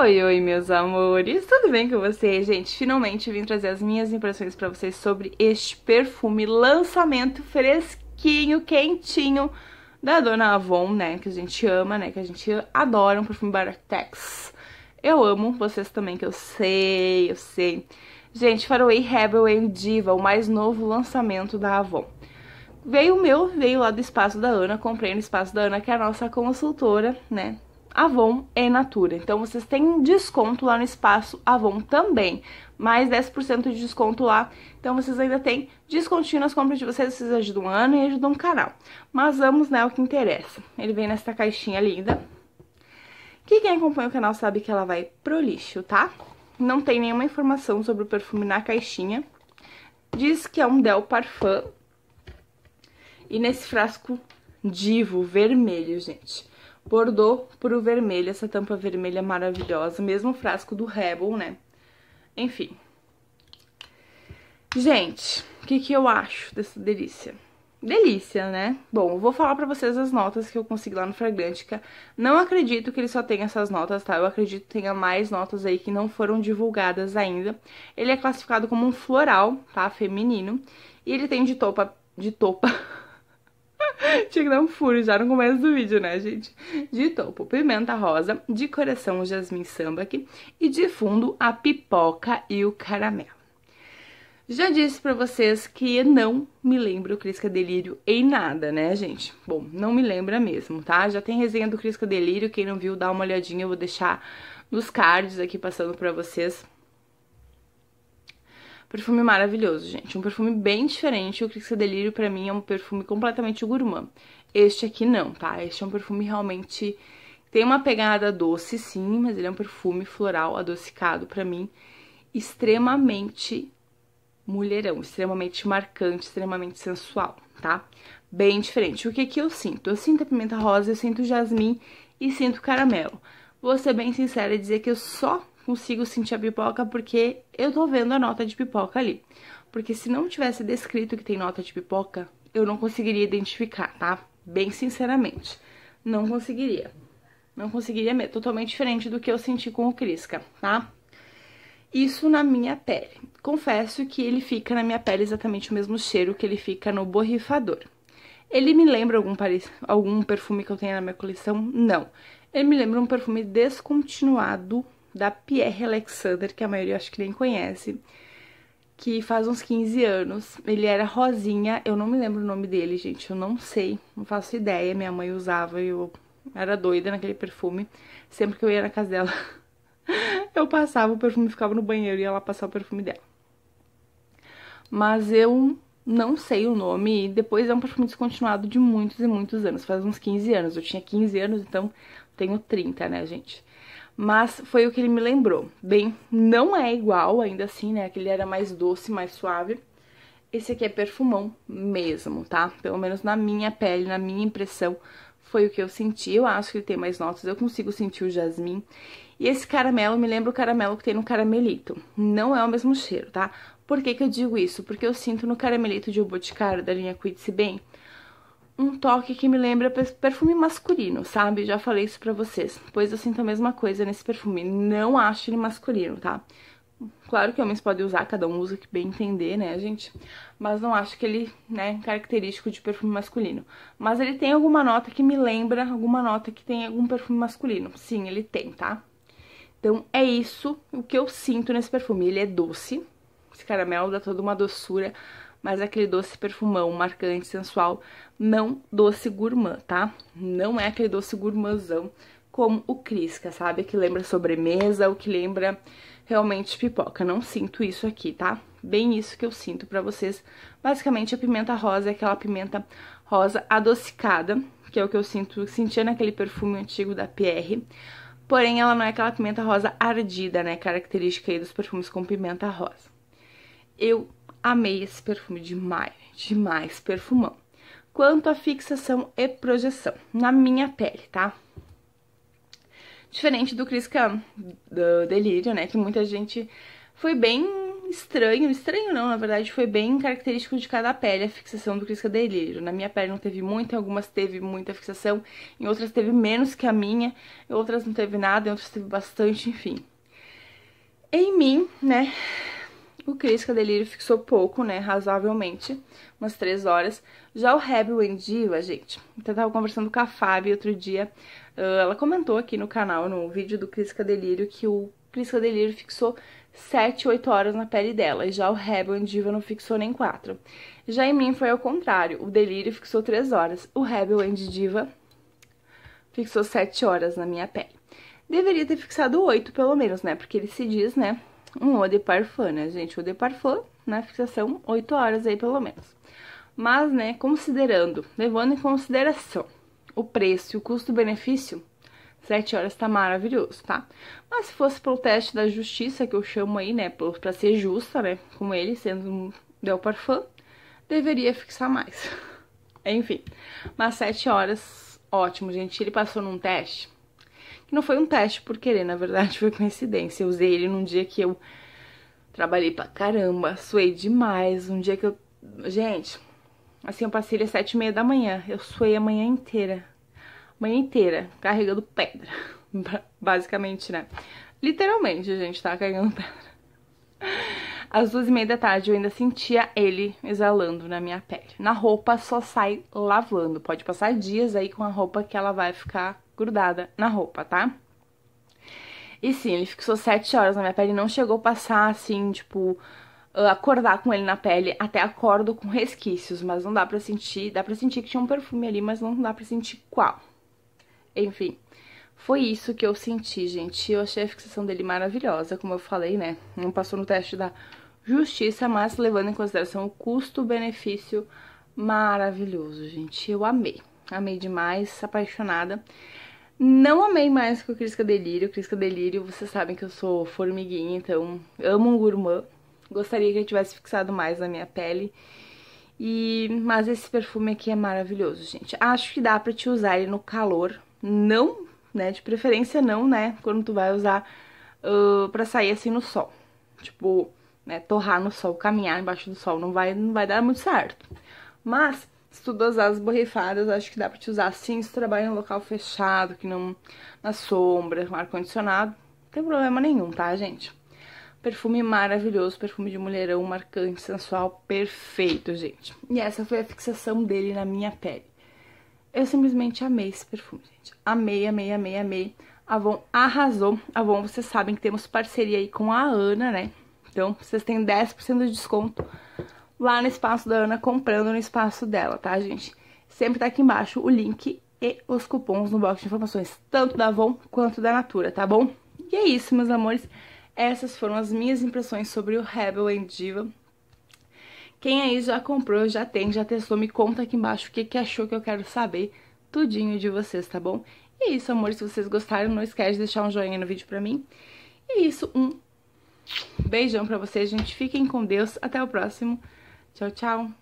Oi, oi, meus amores! Tudo bem com vocês, gente? Finalmente vim trazer as minhas impressões para vocês sobre este perfume lançamento fresquinho, quentinho da Dona Avon, né? Que a gente ama, né? Que a gente adora um perfume Baratex. Eu amo vocês também, que eu sei, eu sei. Gente, Faraway Rebel and Diva, o mais novo lançamento da Avon. Veio o meu, veio lá do espaço da Ana, comprei no espaço da Ana, que é a nossa consultora, né? Avon e Natura. Então vocês têm desconto lá no espaço Avon também, mais 10% de desconto lá. Então vocês ainda têm descontinho nas compras de vocês, vocês ajudam um ano e ajudam um canal. Mas vamos, né, o que interessa. Ele vem nessa caixinha linda, que quem acompanha o canal sabe que ela vai pro lixo, tá? Não tem nenhuma informação sobre o perfume na caixinha. Diz que é um Del Parfum. E nesse frasco divo, vermelho, gente bordou pro vermelho, essa tampa vermelha maravilhosa, mesmo frasco do Rebel, né? Enfim. Gente, o que, que eu acho dessa delícia? Delícia, né? Bom, vou falar pra vocês as notas que eu consegui lá no Fragrantica. É- não acredito que ele só tenha essas notas, tá? Eu acredito que tenha mais notas aí que não foram divulgadas ainda. Ele é classificado como um floral, tá? Feminino. E ele tem de topa... De topa... Tinha que dar um furo já no começo do vídeo, né, gente? De topo, pimenta rosa, de coração, jasmim sambaqui e de fundo, a pipoca e o caramelo. Já disse pra vocês que não me lembro Crisca Delírio em nada, né, gente? Bom, não me lembra mesmo, tá? Já tem resenha do Crisca Delírio, quem não viu, dá uma olhadinha, eu vou deixar nos cards aqui passando pra vocês Perfume maravilhoso, gente. Um perfume bem diferente. O Crixa Delírio, pra mim, é um perfume completamente gourmand. Este aqui não, tá? Este é um perfume realmente... Tem uma pegada doce, sim, mas ele é um perfume floral adocicado, pra mim, extremamente mulherão, extremamente marcante, extremamente sensual, tá? Bem diferente. O que que eu sinto? Eu sinto a pimenta rosa, eu sinto jasmim e sinto caramelo. Vou ser bem sincera e dizer que eu só consigo sentir a pipoca porque eu tô vendo a nota de pipoca ali. Porque se não tivesse descrito que tem nota de pipoca, eu não conseguiria identificar, tá? Bem sinceramente, não conseguiria. Não conseguiria mesmo, totalmente diferente do que eu senti com o Crisca, tá? Isso na minha pele. Confesso que ele fica na minha pele exatamente o mesmo cheiro que ele fica no borrifador. Ele me lembra algum, algum perfume que eu tenha na minha coleção? Não. Ele me lembra um perfume descontinuado da Pierre Alexander, que a maioria acho que nem conhece, que faz uns 15 anos. Ele era rosinha, eu não me lembro o nome dele, gente, eu não sei, não faço ideia. Minha mãe usava e eu era doida naquele perfume. Sempre que eu ia na casa dela, eu passava o perfume, ficava no banheiro e ela passava o perfume dela. Mas eu não sei o nome, e depois é um perfume descontinuado de muitos e muitos anos, faz uns 15 anos. Eu tinha 15 anos, então tenho 30, né, gente? mas foi o que ele me lembrou. Bem, não é igual ainda assim, né? Aquele era mais doce, mais suave. Esse aqui é perfumão mesmo, tá? Pelo menos na minha pele, na minha impressão, foi o que eu senti. Eu acho que ele tem mais notas, eu consigo sentir o jasmim. E esse caramelo me lembra o caramelo que tem no caramelito. Não é o mesmo cheiro, tá? Por que, que eu digo isso? Porque eu sinto no caramelito de Oboticário Boticário, da linha Cuide-se Bem, um toque que me lembra perfume masculino, sabe? Já falei isso pra vocês, pois eu sinto a mesma coisa nesse perfume, não acho ele masculino, tá? Claro que homens podem usar, cada um usa o que bem entender, né, gente? Mas não acho que ele, né, característico de perfume masculino. Mas ele tem alguma nota que me lembra, alguma nota que tem algum perfume masculino. Sim, ele tem, tá? Então é isso o que eu sinto nesse perfume. Ele é doce, de caramelo dá toda uma doçura, mas aquele doce perfumão, marcante, sensual, não doce gourmand, tá? Não é aquele doce gourmandzão como o Crisca, sabe? Que lembra sobremesa, o que lembra realmente pipoca. Não sinto isso aqui, tá? Bem isso que eu sinto pra vocês. Basicamente, a pimenta rosa é aquela pimenta rosa adocicada, que é o que eu sinto, sentia naquele perfume antigo da Pierre. Porém, ela não é aquela pimenta rosa ardida, né? Característica aí dos perfumes com pimenta rosa. Eu amei esse perfume demais, demais, perfumão. Quanto à fixação e projeção, na minha pele, tá? Diferente do Crisca do Delírio, né, que muita gente foi bem estranho, estranho não, na verdade, foi bem característico de cada pele a fixação do Crisca Delírio. Na minha pele não teve muito, em algumas teve muita fixação, em outras teve menos que a minha, em outras não teve nada, em outras teve bastante, enfim. Em mim, né, o Crítica Delírio fixou pouco, né, razoavelmente, umas três horas. Já o Rebel em Diva, gente, eu tava conversando com a Fábio outro dia, ela comentou aqui no canal, no vídeo do Crítica Delírio, que o Crítica Delírio fixou 7, 8 horas na pele dela, e já o Rebel em Diva não fixou nem 4. Já em mim foi ao contrário, o Delírio fixou 3 horas, o Rebel em Diva fixou 7 horas na minha pele. Deveria ter fixado 8, pelo menos, né, porque ele se diz, né, um eau de parfum, né, gente? Eau de parfum na né, fixação 8 horas aí, pelo menos. Mas, né, considerando, levando em consideração o preço e o custo-benefício, 7 horas tá maravilhoso, tá? Mas se fosse pelo teste da justiça, que eu chamo aí, né, pra ser justa, né, com ele, sendo um Del Parfum, deveria fixar mais. Enfim, mas 7 horas, ótimo, gente. Ele passou num teste não foi um teste por querer, na verdade, foi coincidência. Eu usei ele num dia que eu trabalhei pra caramba, suei demais. Um dia que eu. Gente, assim, eu passei ele às sete e meia da manhã. Eu suei a manhã inteira. Manhã inteira, carregando pedra. Basicamente, né? Literalmente, gente, tá carregando pedra. Às duas e meia da tarde eu ainda sentia ele exalando na minha pele. Na roupa só sai lavando. Pode passar dias aí com a roupa que ela vai ficar grudada na roupa, tá? E sim, ele fixou 7 horas na minha pele, não chegou a passar assim, tipo, ah, acordar com ele na pele, até acordo com resquícios, mas não dá pra sentir, dá pra sentir que tinha um perfume ali, mas não dá pra sentir qual. Enfim, foi isso que eu senti, gente. Eu achei a fixação dele maravilhosa, como eu falei, né? Não passou no teste da justiça, mas levando em consideração o custo-benefício maravilhoso, gente. Eu amei, amei demais, apaixonada. Não amei mais com o Crisca Delírio. Crisca Delírio, vocês sabem que eu sou formiguinha, então amo um gourmand. Gostaria que ele tivesse fixado mais na minha pele. E, mas esse perfume aqui é maravilhoso, gente. Acho que dá pra te usar ele no calor. Não, né? De preferência não, né? Quando tu vai usar uh, pra sair assim no sol. Tipo, né? Torrar no sol, caminhar embaixo do sol. Não vai, não vai dar muito certo. Mas se tu dosar as borrifadas, acho que dá pra te usar assim se tu trabalha em um local fechado, que não na sombra, com ar-condicionado. Não tem problema nenhum, tá, gente? Perfume maravilhoso, perfume de mulherão, marcante, sensual, perfeito, gente. E essa foi a fixação dele na minha pele. Eu simplesmente amei esse perfume, gente. Amei, amei, amei, amei. Avon arrasou. Avon, vocês sabem que temos parceria aí com a Ana, né? Então, vocês têm 10% de desconto lá no espaço da Ana comprando no espaço dela, tá, gente? Sempre tá aqui embaixo o link e os cupons no box de informações, tanto da Avon quanto da Natura, tá bom? E é isso, meus amores. Essas foram as minhas impressões sobre o Rebel and Diva. Quem aí já comprou, já tem, já testou, me conta aqui embaixo o que, que achou que eu quero saber tudinho de vocês, tá bom? E é isso, amores. Se vocês gostaram, não esquece de deixar um joinha no vídeo pra mim. E é isso, um beijão pra vocês, gente. Fiquem com Deus. Até o próximo. Tchau, tchau.